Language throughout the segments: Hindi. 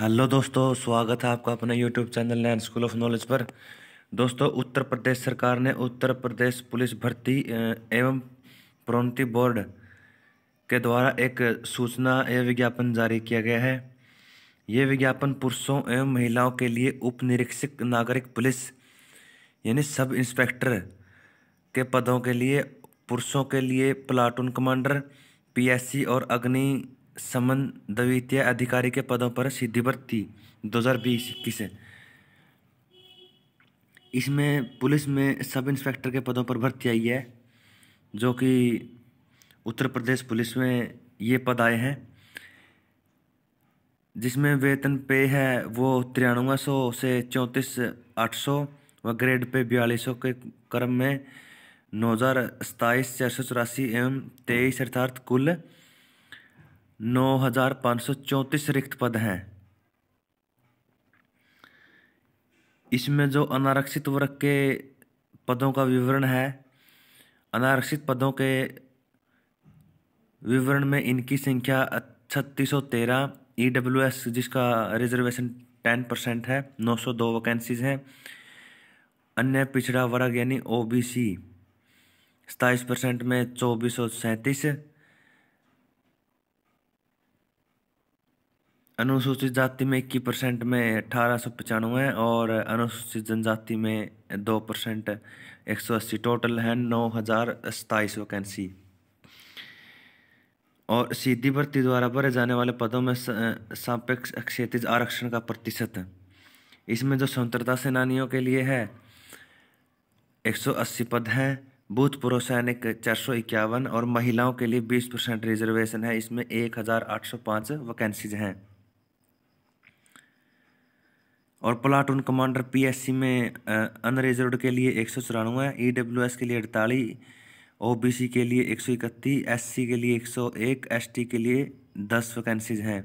हेलो दोस्तों स्वागत है आपका अपने YouTube channel Nain school of knowledge पर दोस्तों उत्तर प्रदेश सरकार ने उत्तर प्रदेश पुलिस भर्ती एवं प्रोन्नति बोर्ड के द्वारा एक सूचना एवं विज्ञापन जारी किया गया है ये विज्ञापन पुरुषों एवं महिलाओं के लिए उप निरीक्षक नागरिक पुलिस यानी सब इंस्पेक्टर के पदों के लिए पुरुषों के लिए प्लाटून कमांडर पीएससी और अग्नि संबंधित अधिकारी के पदों पर सीधी भर्ती दो हज़ार बीस इक्कीस इसमें पुलिस में सब इंस्पेक्टर के पदों पर भर्ती आई है जो कि उत्तर प्रदेश पुलिस में ये पद आए हैं जिसमें वेतन पे है वो तिरानवे सौ से चौंतीस आठ सौ व ग्रेड पे बयालीस सौ के क्रम में नौ हज़ार सताईस चार सौ चौरासी एवं तेईस अर्थात कुल नौ हजार पाँच सौ चौंतीस रिक्त पद हैं इसमें जो अनारक्षित वर्ग के पदों का विवरण है अनारक्षित पदों के विवरण में इनकी संख्या छत्तीस सौ तेरह ई डब्ल्यू एस जिसका रिजर्वेशन टेन परसेंट है नौ सौ दो वैकेंसीज हैं अन्य पिछड़ा वर्ग यानी ओ बी सी सताईस परसेंट में चौबीस सौ सैंतीस अनुसूचित जाति में इक्की परसेंट में अठारह सौ पचानवे और अनुसूचित जनजाति में दो परसेंट एक सौ अस्सी टोटल हैं नौ हज़ार सताईस वैकेंसी और सीधी भर्ती द्वारा भरे जाने वाले पदों में सापेक्ष क्षेत्रीय आरक्षण का प्रतिशत इसमें जो स्वतंत्रता सेनानियों के लिए है एक सौ अस्सी पद हैं भूतपूर्व सैनिक चार सौ इक्यावन और महिलाओं के लिए बीस परसेंट रिजर्वेशन है इसमें एक हज़ार आठ सौ पाँच वैकेंसीज हैं और प्लाटून कमांडर पीएससी में अनरिजर्व के लिए एक सौ चौरानवे ई एस e के लिए अड़तालीस ओ के लिए एक सौ इकतीस एससी के लिए एक सौ एक एस के लिए दस वैकेंसीज हैं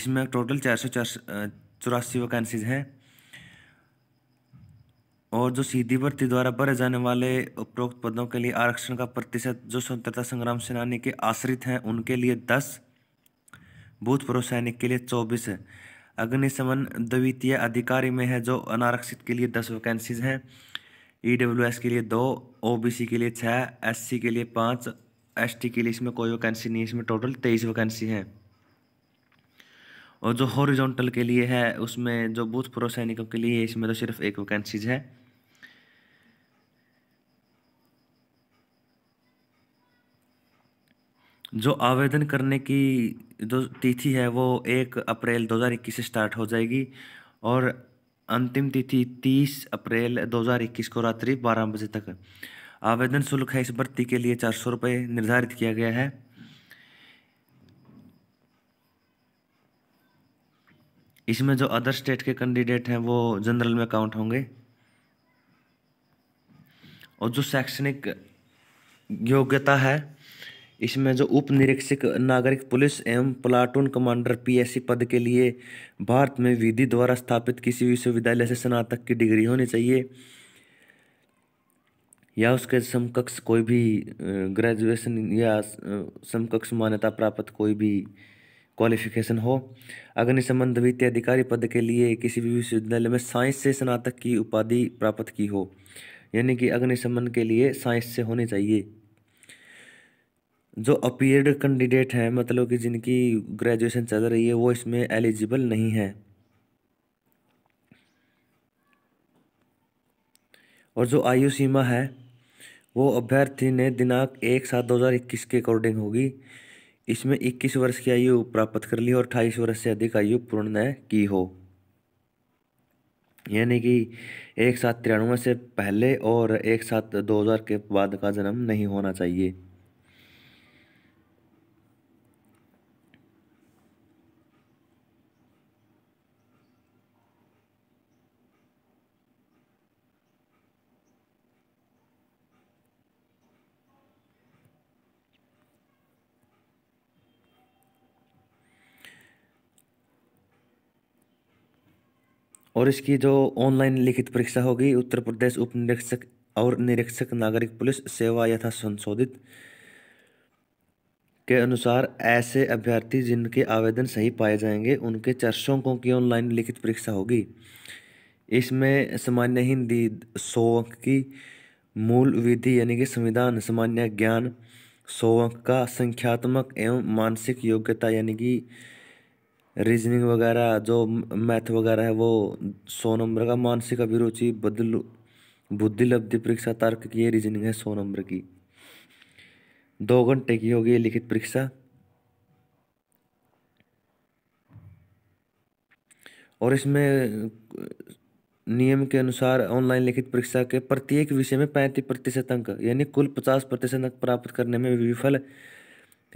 इसमें टोटल चार सौ चौरासी वैकेंसीज हैं और जो सीधी भर्ती द्वारा भरे जाने वाले उपरोक्त पदों के लिए आरक्षण का प्रतिशत जो स्वतंत्रता संग्राम सेनानी के आश्रित हैं उनके लिए दस बूथ पूर्व सैनिक के लिए चौबीस अग्निशमन द्वितीय अधिकारी में है जो अनारक्षित के लिए दस वैकेंसीज हैं ई डब्ल्यू एस के लिए दो ओ बी सी के लिए छः एस सी के लिए पाँच एस टी के लिए इसमें कोई वैकेंसी नहीं इसमें टोटल तेईस वैकेंसी हैं और जो हॉरिजॉन्टल के लिए है उसमें जो बूथ प्रो सैनिकों के लिए इसमें तो सिर्फ एक वैकेंसीज है जो आवेदन करने की जो तिथि है वो एक अप्रैल दो हज़ार इक्कीस से स्टार्ट हो जाएगी और अंतिम तिथि तीस अप्रैल दो हज़ार इक्कीस को रात्रि बारह बजे तक आवेदन शुल्क है इस भर्ती के लिए चार सौ रुपये निर्धारित किया गया है इसमें जो अदर स्टेट के कैंडिडेट हैं वो जनरल में काउंट होंगे और जो शैक्षणिक योग्यता है इसमें जो उप निरीक्षक नागरिक पुलिस एवं प्लाटून कमांडर पीएससी पद के लिए भारत में विधि द्वारा स्थापित किसी विश्वविद्यालय से स्नातक की डिग्री होनी चाहिए या उसके समकक्ष कोई भी ग्रेजुएशन या समकक्ष मान्यता प्राप्त कोई भी क्वालिफिकेशन हो अग्नि संबंध वित्तीय अधिकारी पद के लिए किसी भी विश्वविद्यालय में साइंस से स्नातक की उपाधि प्राप्त की हो यानी कि अग्नि संबंध के लिए साइंस से होनी चाहिए जो अपीयर्ड कैंडिडेट हैं मतलब कि जिनकी ग्रेजुएशन चल रही है वो इसमें एलिजिबल नहीं है और जो आयु सीमा है वो अभ्यर्थी ने दिनांक एक सात दो हज़ार इक्कीस के अकॉर्डिंग होगी इसमें इक्कीस वर्ष की आयु प्राप्त कर ली और अट्ठाईस वर्ष से अधिक आयु पूर्ण न की हो यानी कि एक सात तिरानवे से पहले और एक सात दो हज़ार के बाद का जन्म नहीं होना चाहिए और इसकी जो ऑनलाइन लिखित परीक्षा होगी उत्तर प्रदेश उप निरीक्षक और निरीक्षक नागरिक पुलिस सेवा यथा संशोधित के अनुसार ऐसे अभ्यर्थी जिनके आवेदन सही पाए जाएंगे उनके चार सौ अंकों की ऑनलाइन लिखित परीक्षा होगी इसमें सामान्य हिंदी सौ अंक की मूल विधि यानी कि संविधान सामान्य ज्ञान सौ अंक का संख्यात्मक एवं मानसिक योग्यता यानी कि रीजनिंग वगैरह जो मैथ वगैरह है वो सौ नंबर का मानसिक अभिरुचि बदल बुद्धि लब्धि परीक्षा तर्क की है रीजनिंग है सौ नंबर की दो घंटे की होगी लिखित परीक्षा और इसमें नियम के अनुसार ऑनलाइन लिखित परीक्षा के प्रत्येक विषय में पैंतीस प्रतिशत अंक यानी कुल पचास प्रतिशत अंक प्राप्त करने में विफल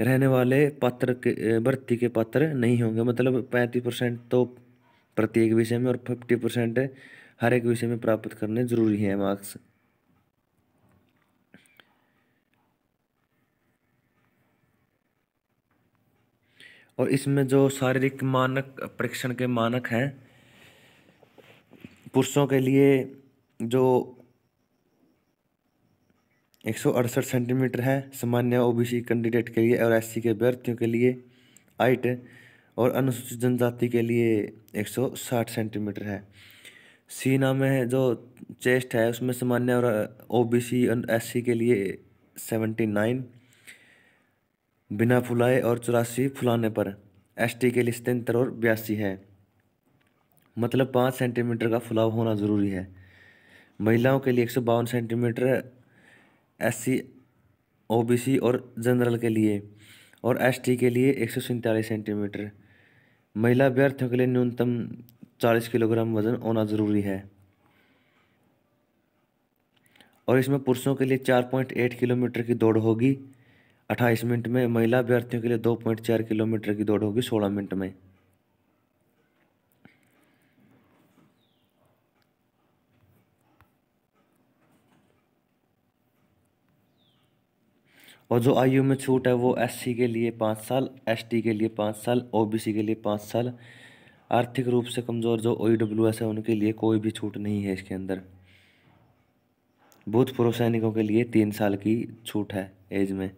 रहने वाले पात्र के भर्ती के पात्र नहीं होंगे मतलब पैंतीस परसेंट तो प्रत्येक विषय में और फिफ्टी परसेंट हर एक विषय में प्राप्त करने जरूरी है मार्क्स और इसमें जो शारीरिक मानक परीक्षण के मानक हैं पुरुषों के लिए जो एक सेंटीमीटर है सामान्य ओबीसी कैंडिडेट के लिए और एससी के अभ्यर्थियों के लिए हाइट और अनुसूचित जनजाति के लिए 160 सेंटीमीटर है सीना में जो चेस्ट है उसमें सामान्य और ओबीसी एससी के लिए 79 बिना फुलाए और चौरासी फुलाने पर एसटी के लिए सतहत्तर और बयासी है मतलब पाँच सेंटीमीटर का फुलाव होना ज़रूरी है महिलाओं के लिए एक सौ बावन सेंटीमीटर एससी ओबीसी और जनरल के लिए और एसटी के लिए एक सौ सैंतालीस सेंटीमीटर महिला अभ्यर्थियों के लिए न्यूनतम चालीस किलोग्राम वजन होना ज़रूरी है और इसमें पुरुषों के लिए चार पॉइंट एट किलोमीटर की दौड़ होगी अट्ठाईस मिनट में महिला अभ्यर्थियों के लिए दो पॉइंट चार किलोमीटर की दौड़ होगी सोलह मिनट में और जो आयु में छूट है वो एससी के लिए पाँच साल एसटी के लिए पाँच साल ओबीसी के लिए पाँच साल आर्थिक रूप से कमज़ोर जो ओ एस e है उनके लिए कोई भी छूट नहीं है इसके अंदर भूतपूर्व सैनिकों के लिए तीन साल की छूट है एज में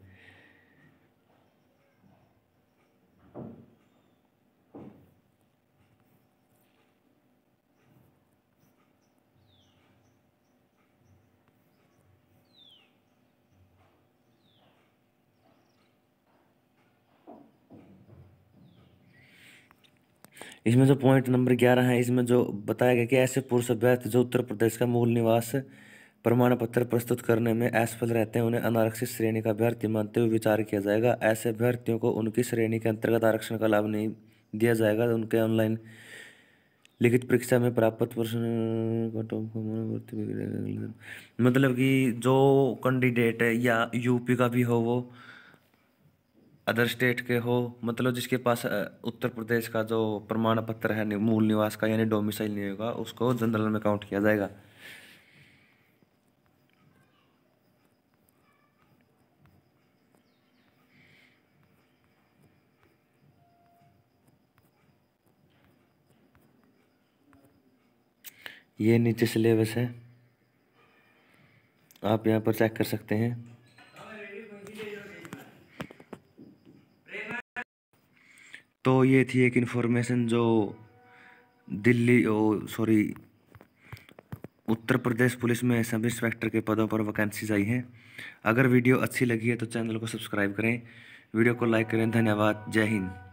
इसमें जो पॉइंट नंबर ग्यारह है इसमें जो बताया गया कि ऐसे पुरुष अभ्यर्थ जो उत्तर प्रदेश का मूल निवास प्रमाण पत्र प्रस्तुत करने में असफल रहते हैं उन्हें अनारक्षित श्रेणी का अभ्यर्थी मानते हुए विचार किया जाएगा ऐसे अभ्यर्थियों को उनकी श्रेणी के अंतर्गत आरक्षण का लाभ नहीं दिया जाएगा उनके ऑनलाइन लिखित परीक्षा में प्राप्त प्रश्न मतलब कि जो कैंडिडेट है या यूपी का भी हो वो अदर स्टेट के हो मतलब जिसके पास उत्तर प्रदेश का जो प्रमाण पत्र है मूल निवास का यानी डोमिसाइल नहीं होगा उसको जनरल में काउंट किया जाएगा ये नीचे सिलेबस है आप यहाँ पर चेक कर सकते हैं तो ये थी एक इन्फॉर्मेशन जो Delhi oh sorry Uttar Pradesh police में सब इंस्पेक्टर के पदों पर वैकेंसीज आई हैं अगर वीडियो अच्छी लगी है तो चैनल को सब्सक्राइब करें वीडियो को लाइक करें धन्यवाद जय हिंद